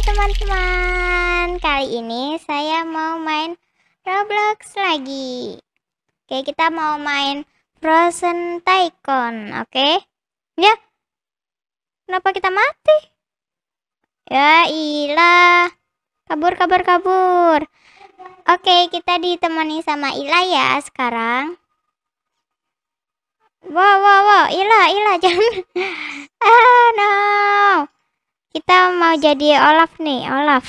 teman-teman Kali ini saya mau main Roblox lagi Oke kita mau main Frozen Tycoon Oke Ya Kenapa kita mati? Ya ilah Kabur kabur kabur Oke kita ditemani sama Ila ya sekarang Wow wow wow Ila Ila jangan Ah no kita mau jadi Olaf nih Olaf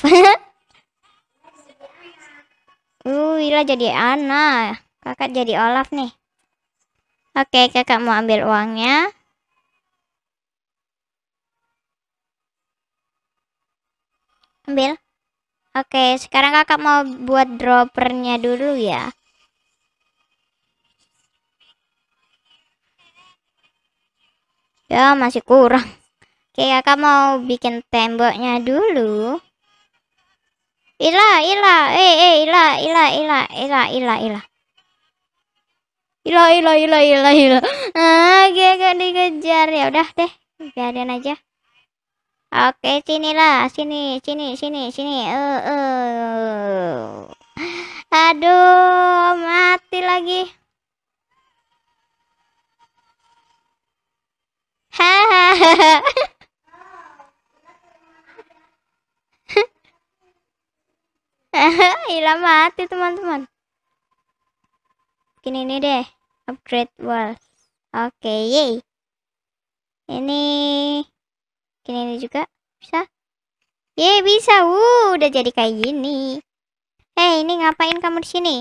uh Wila jadi Anna kakak jadi Olaf nih oke kakak mau ambil uangnya ambil oke sekarang kakak mau buat droppernya dulu ya ya masih kurang Oke, kakak mau bikin temboknya dulu. Ila, ila, eh, eh, ila, ila, ila, ila, ila, ila. Ila, ila, ila, ila, ila. Ah, gak dikejar ya udah deh, biarin aja. Oke, sinilah, sini, sini, sini, sini. Uh, uh. Aduh, mati lagi. Hahaha. Hilang mati teman-teman. Bikin ini deh. Upgrade walls. Oke, okay, yay. Ini bikin ini juga bisa. Ye, bisa. Wuh, udah jadi kayak gini. Hei, ini ngapain kamu di sini?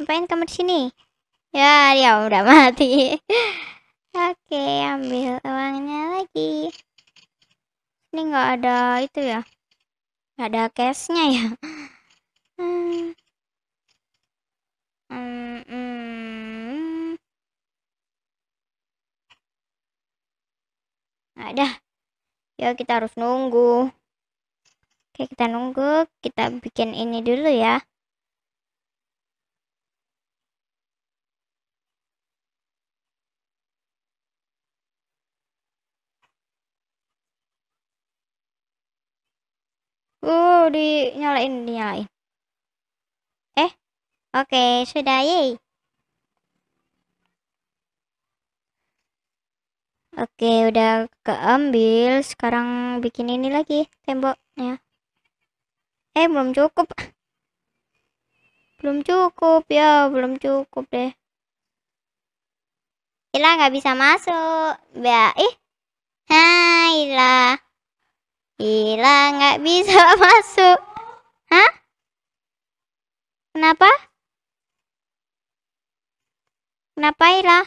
Ngapain kamu di sini? Ya, dia udah mati. Oke, ambil uangnya lagi. Ini nggak ada itu ya. Gak ada case nya ya. Hmm. Hmm, Nggak ada. Ya kita harus nunggu. Oke kita nunggu. Kita bikin ini dulu ya. kalau dinyalain dinyalain eh oke okay, sudah ye oke okay, udah keambil sekarang bikin ini lagi temboknya eh belum cukup belum cukup ya belum cukup deh Ila nggak bisa masuk ya ih Hai lah. Gila, nggak bisa masuk. Hah? Kenapa? Kenapa, Ila?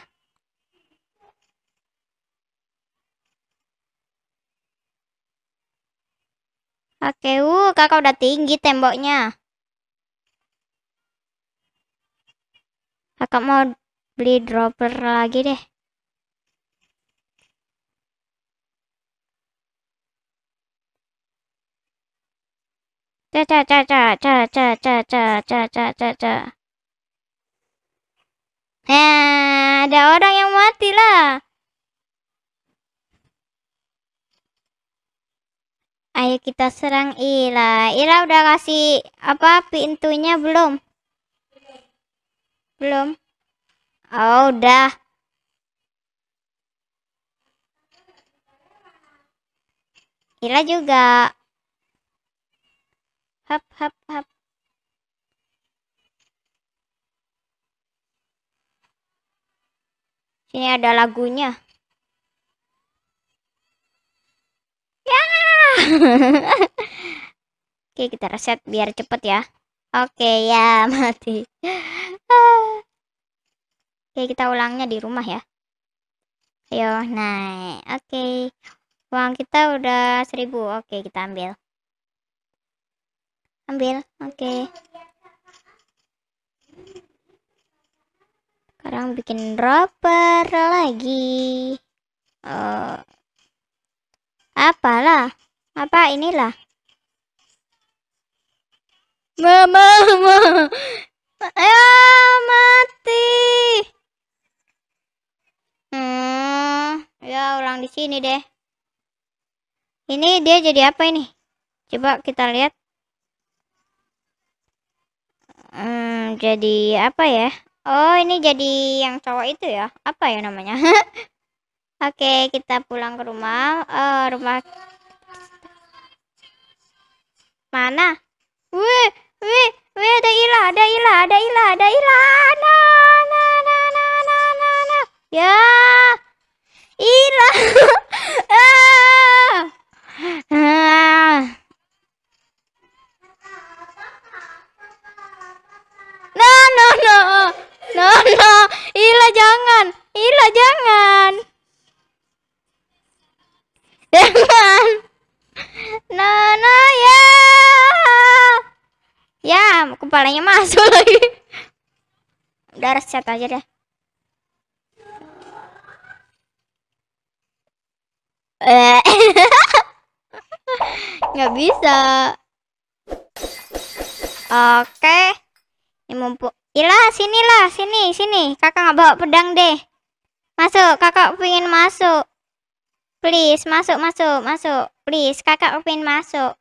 Oke, uh, kakak udah tinggi temboknya. Kakak mau beli dropper lagi deh. eh ada orang yang mati lah. Ayo kita serang Ila. Ila udah kasih apa pintunya belum? Belum. Oh, udah. Ila juga hap hap hap sini ada lagunya ya oke kita reset biar cepet ya oke ya mati oke kita ulangnya di rumah ya ayo naik oke uang kita udah seribu oke kita ambil ambil oke okay. sekarang bikin dropper lagi uh, apalah apa inilah mama mama ayo mati hmm ya orang di sini deh ini dia jadi apa ini coba kita lihat Hmm, jadi apa ya? Oh, ini jadi yang cowok itu ya? Apa ya namanya? Oke, okay, kita pulang ke rumah. Uh, rumah mana? Wih, wih, wih, ada ilah, ada ilah, ada ilah, ada ilah. No, no, no, no, no, no, no. Ya, ilah. ah. no no Ila jangan Ila jangan jangan no no ya ya kepalanya masuk lagi udah reset aja deh eh. nggak bisa oke okay. ini mumpuk sini lah, sini, sini. Kakak nggak bawa pedang deh. Masuk, kakak pengen masuk. Please, masuk, masuk, masuk. Please, kakak pengen masuk.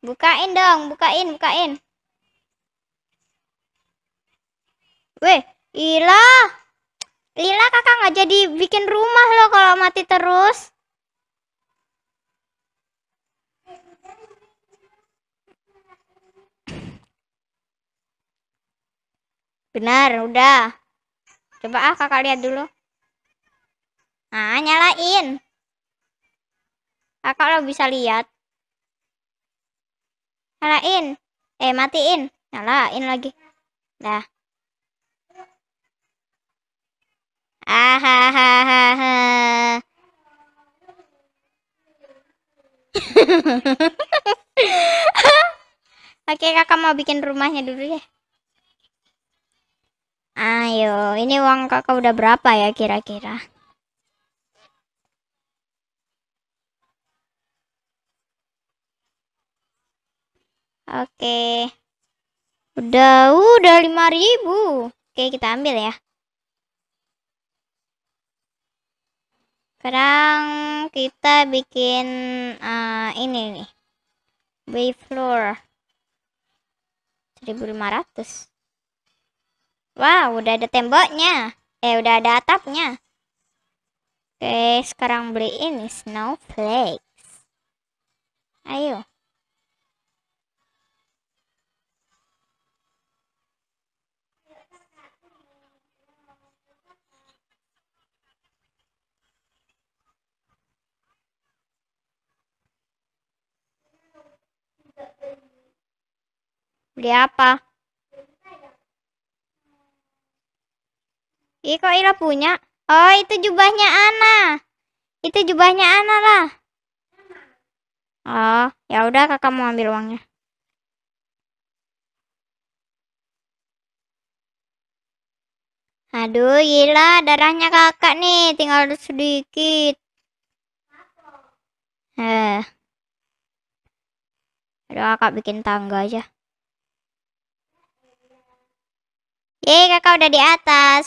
Bukain dong, bukain, bukain. Weh, Ila. Lila kakak nggak jadi bikin rumah loh kalau mati terus. Benar, udah. Coba ah kakak lihat dulu. Nah, nyalain. Kakak lo bisa lihat. Nyalain. Eh, matiin. Nyalain lagi. Dah. ha Oke, kakak mau bikin rumahnya dulu ya Ayo, ini uang kakak udah berapa ya kira-kira? Oke. Udah, uh, udah ribu. Oke, kita ambil ya. Sekarang kita bikin uh, ini nih. Wave floor. 1500. Wow, udah ada temboknya. Eh, udah ada atapnya. Oke, sekarang beli ini snowflakes. Ayo. Beli apa? Ih kok Ira punya? Oh itu jubahnya Ana. Itu jubahnya Ana lah. Oh ya udah kakak mau ambil uangnya. Aduh gila darahnya kakak nih tinggal sedikit. Eh. Aduh kakak bikin tangga aja. Yeay kakak udah di atas.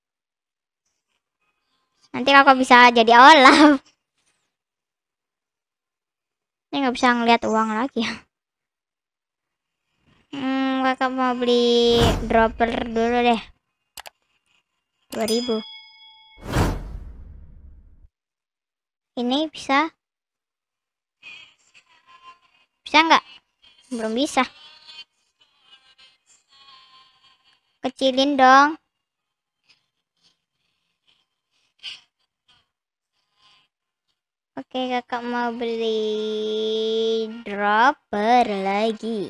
nanti kakak bisa jadi Olaf ini nggak bisa ngeliat uang lagi ya hmm, kakak mau beli dropper dulu deh 2000 ini bisa bisa nggak belum bisa kecilin dong Oke, kakak mau beli dropper lagi.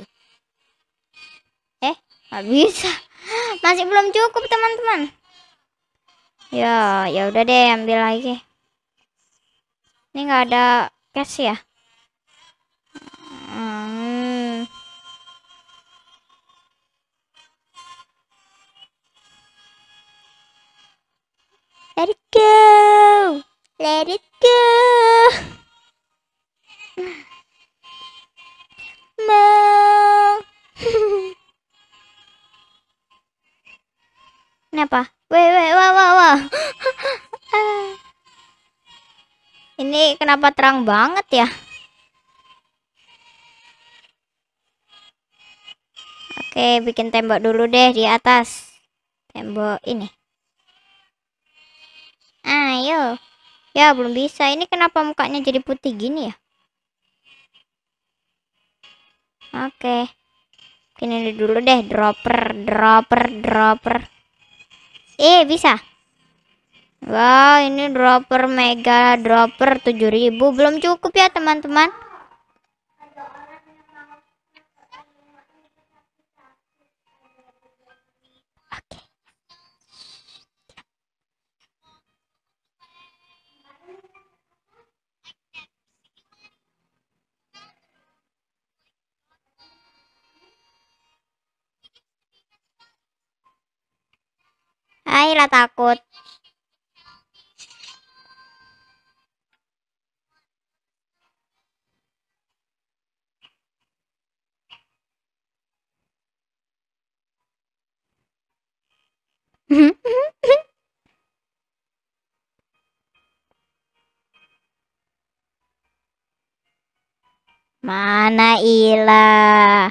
Eh, nggak bisa. Masih belum cukup, teman-teman. Ya, ya udah deh, ambil lagi. Ini nggak ada cash ya? Hmm. Let's go let it go Mau Kenapa? Wait, wait, wow, wow, Ini kenapa terang banget ya? Oke, bikin tembok dulu deh di atas. Tembok ini. Ayo. Ya, belum bisa. Ini kenapa mukanya jadi putih gini ya? Oke. Okay. Ini dulu deh, dropper, dropper, dropper. Eh, bisa. Wow, ini dropper mega dropper 7000. Belum cukup ya, teman-teman. Ayolah takut. Mana ilah.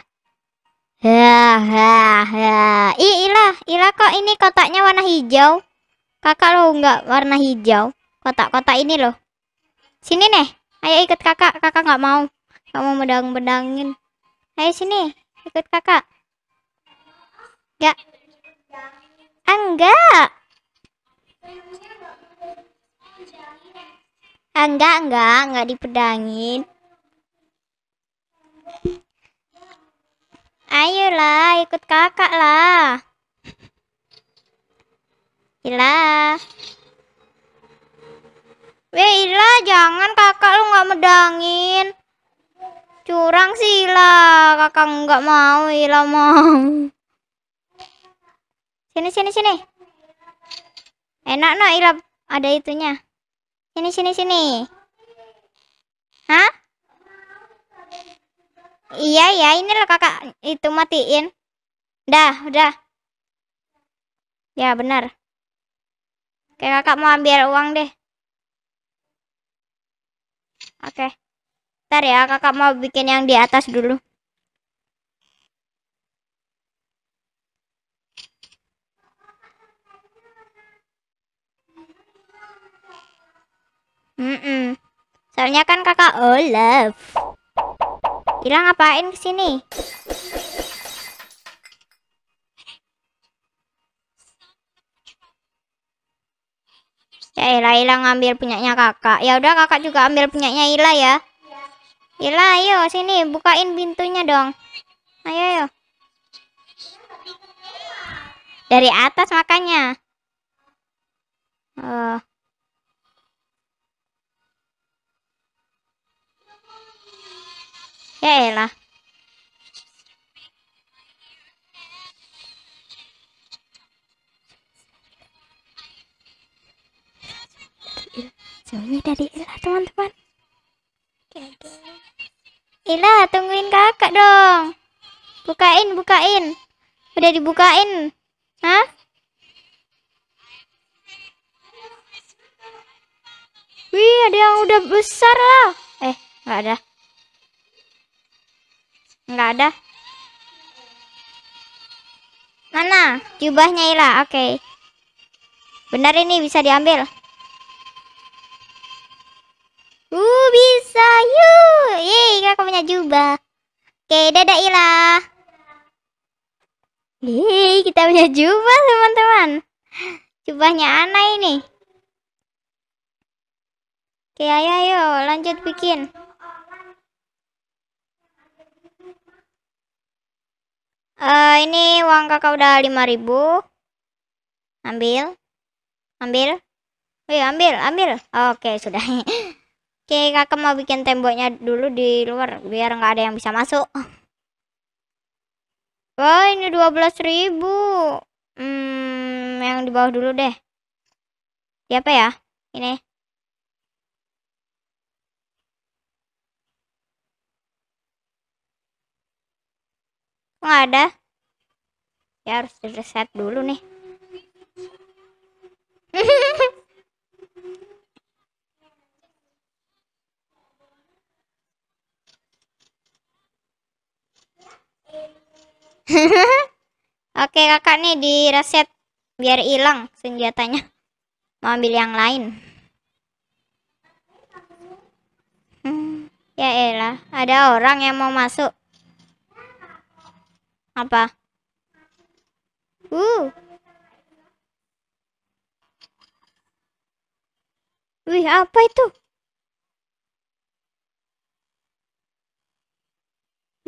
Hahaha. Ih, ilah ilah kok ini kotaknya warna hijau? Kakak lo nggak warna hijau. Kotak-kotak ini loh. Sini nih. Ayo ikut kakak. Kakak nggak mau. nggak mau bedang-bedangin. Ayo sini. Ikut kakak. Ya. Ah, nggak. Enggak. Ah, enggak, enggak, enggak dipedangin. Ayolah, ikut kakak lah. Ila. Weh Ila, jangan kakak lu nggak medangin. Curang sih Ila, kakak nggak mau Ila mau. Sini sini sini. Enak no Ila ada itunya. Sini sini sini. Iya ya, ini loh kakak itu matiin. Dah, udah. Ya benar. Oke kakak mau ambil uang deh. Oke. Ntar ya kakak mau bikin yang di atas dulu. Mm -mm. Soalnya kan kakak oh Gilang ngapain kesini? Ya Ila, Ila ngambil punyanya kakak. Ya udah kakak juga ambil punyanya Ila ya. Ila, ayo sini bukain pintunya dong. Ayo, ayo. Dari atas makanya. Oh. Ya, elah. Zoe ya dari Ila teman-teman. Ila tungguin kakak dong. Bukain, bukain. Udah dibukain. Hah? Wih, ada yang udah besar lah. Eh, nggak ada. Nggak ada. Mana? Jubahnya Ila. Oke. Okay. Benar ini bisa diambil. Uh, bisa. yuk Yeay, kakak punya jubah. Oke, okay, dadah Ila. Yeay, kita punya jubah, teman-teman. Jubahnya Ana ini. Oke, okay, ayo ayo lanjut bikin. uh, ini uang kakak udah 5000 ambil ambil Wih, oh iya, ambil ambil oke okay, sudah oke okay, kakak mau bikin temboknya dulu di luar biar nggak ada yang bisa masuk wah ini 12000 hmm yang di bawah dulu deh siapa ya ini nggak ada ya harus reset dulu nih Oke kakak nih di reset biar hilang senjatanya mau ambil yang lain hmm, ya elah ada orang yang mau masuk apa? Uh. Wih, apa itu?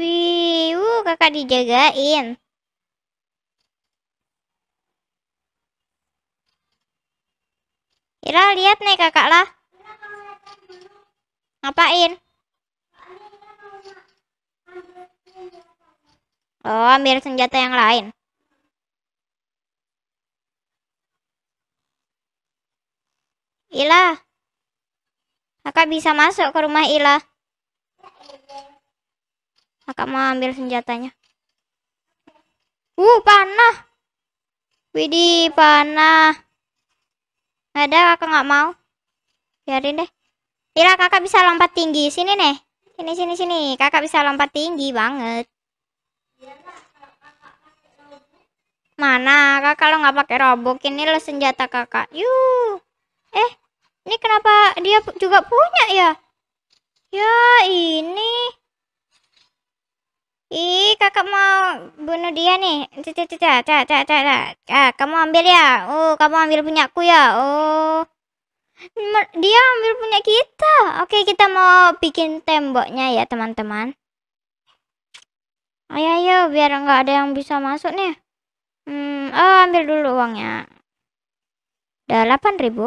Wih, uh, kakak dijagain. Ira lihat nih kakak lah. Ngapain? Oh, ambil senjata yang lain. Ila. Kakak bisa masuk ke rumah Ila. Kakak mau ambil senjatanya. Uh, panah. Widih, panah. Ada kakak nggak mau. Biarin deh. Ila, kakak bisa lompat tinggi. Sini nih. Sini, sini, sini. Kakak bisa lompat tinggi banget. Mana kak kalau nggak pakai robok ini lo senjata kakak. Yuh. Eh, ini kenapa dia juga punya ya? Ya ini. Ih, kakak mau bunuh dia nih. Cak, cak, cak, cak, cak. Ah, eh, kamu ambil ya. Oh, kamu ambil punya aku ya. Oh. Dia ambil punya kita. Oke, kita mau bikin temboknya ya, teman-teman. Ayo, ayo, biar nggak ada yang bisa masuk nih. Hmm, oh, ambil dulu uangnya. Udah 8000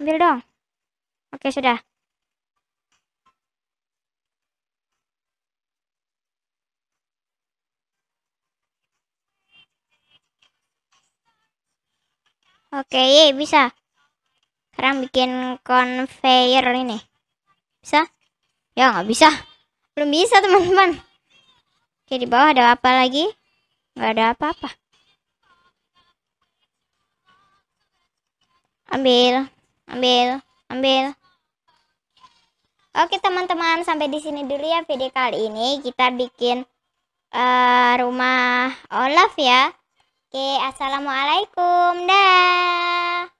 Ambil dong. Oke, sudah. Oke, ye, iya, bisa. Sekarang bikin conveyor ini. Bisa? Ya, nggak bisa. Belum bisa, teman-teman. Oke, di bawah ada apa lagi? nggak ada apa-apa ambil ambil ambil Oke teman-teman sampai di sini dulu ya video kali ini kita bikin uh, rumah Olaf ya. Oke assalamualaikum dah.